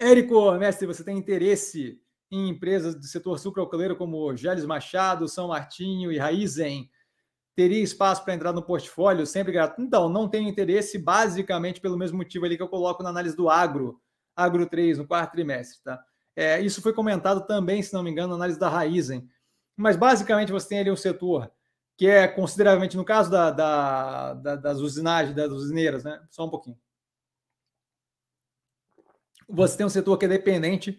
Érico, mestre, você tem interesse em empresas do setor sucroalcooleiro como Geles Machado, São Martinho e Raizen? Teria espaço para entrar no portfólio sempre grato? Então, não tenho interesse basicamente pelo mesmo motivo ali que eu coloco na análise do agro, agro 3, no quarto trimestre, tá? É, isso foi comentado também, se não me engano, na análise da Raizen. Mas basicamente você tem ali um setor que é consideravelmente, no caso da, da, da das usinagens, das usineiras, né? Só um pouquinho você tem um setor que é dependente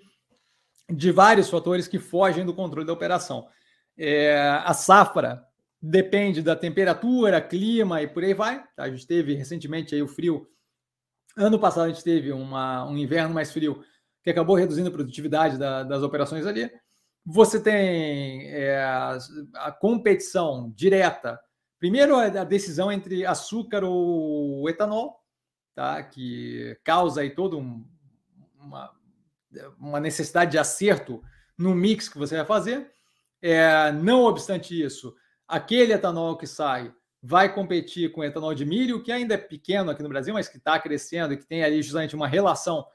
de vários fatores que fogem do controle da operação. É, a safra depende da temperatura, clima e por aí vai. Tá? A gente teve recentemente aí o frio. Ano passado a gente teve uma, um inverno mais frio que acabou reduzindo a produtividade da, das operações ali. Você tem é, a competição direta. Primeiro, a decisão entre açúcar ou etanol, tá? que causa aí todo um uma, uma necessidade de acerto no mix que você vai fazer. É, não obstante isso, aquele etanol que sai vai competir com etanol de milho, que ainda é pequeno aqui no Brasil, mas que está crescendo e que tem ali justamente uma relação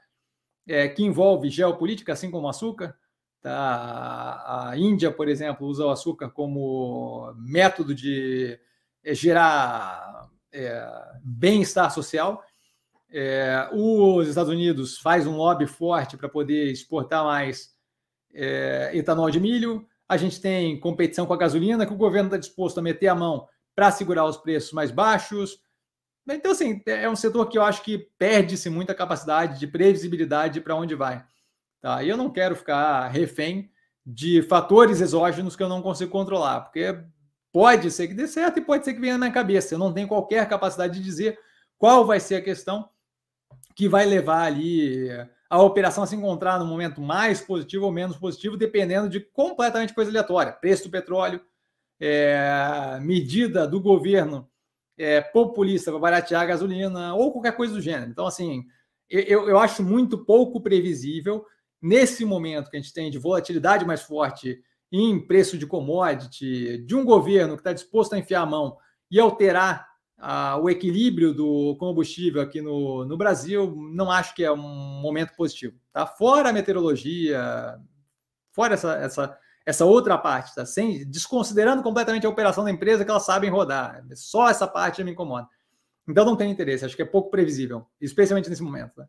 é, que envolve geopolítica, assim como o açúcar. Tá? A Índia, por exemplo, usa o açúcar como método de é, gerar é, bem-estar social. É, os Estados Unidos faz um lobby forte para poder exportar mais é, etanol de milho. A gente tem competição com a gasolina, que o governo está disposto a meter a mão para segurar os preços mais baixos. Então, assim, é, é um setor que eu acho que perde-se muita capacidade de previsibilidade para onde vai. Tá? E eu não quero ficar refém de fatores exógenos que eu não consigo controlar, porque pode ser que dê certo e pode ser que venha na minha cabeça. Eu não tenho qualquer capacidade de dizer qual vai ser a questão que vai levar ali eh, a operação a se encontrar no momento mais positivo ou menos positivo, dependendo de completamente coisa aleatória. Preço do petróleo, é, medida do governo é, populista para baratear a gasolina ou qualquer coisa do gênero. Então, assim, eu, eu acho muito pouco previsível nesse momento que a gente tem de volatilidade mais forte em preço de commodity, de um governo que está disposto a enfiar a mão e alterar ah, o equilíbrio do combustível aqui no, no Brasil, não acho que é um momento positivo. Tá? Fora a meteorologia, fora essa, essa, essa outra parte, tá? Sem, desconsiderando completamente a operação da empresa que elas sabem rodar. Só essa parte me incomoda. Então não tem interesse, acho que é pouco previsível, especialmente nesse momento. Né?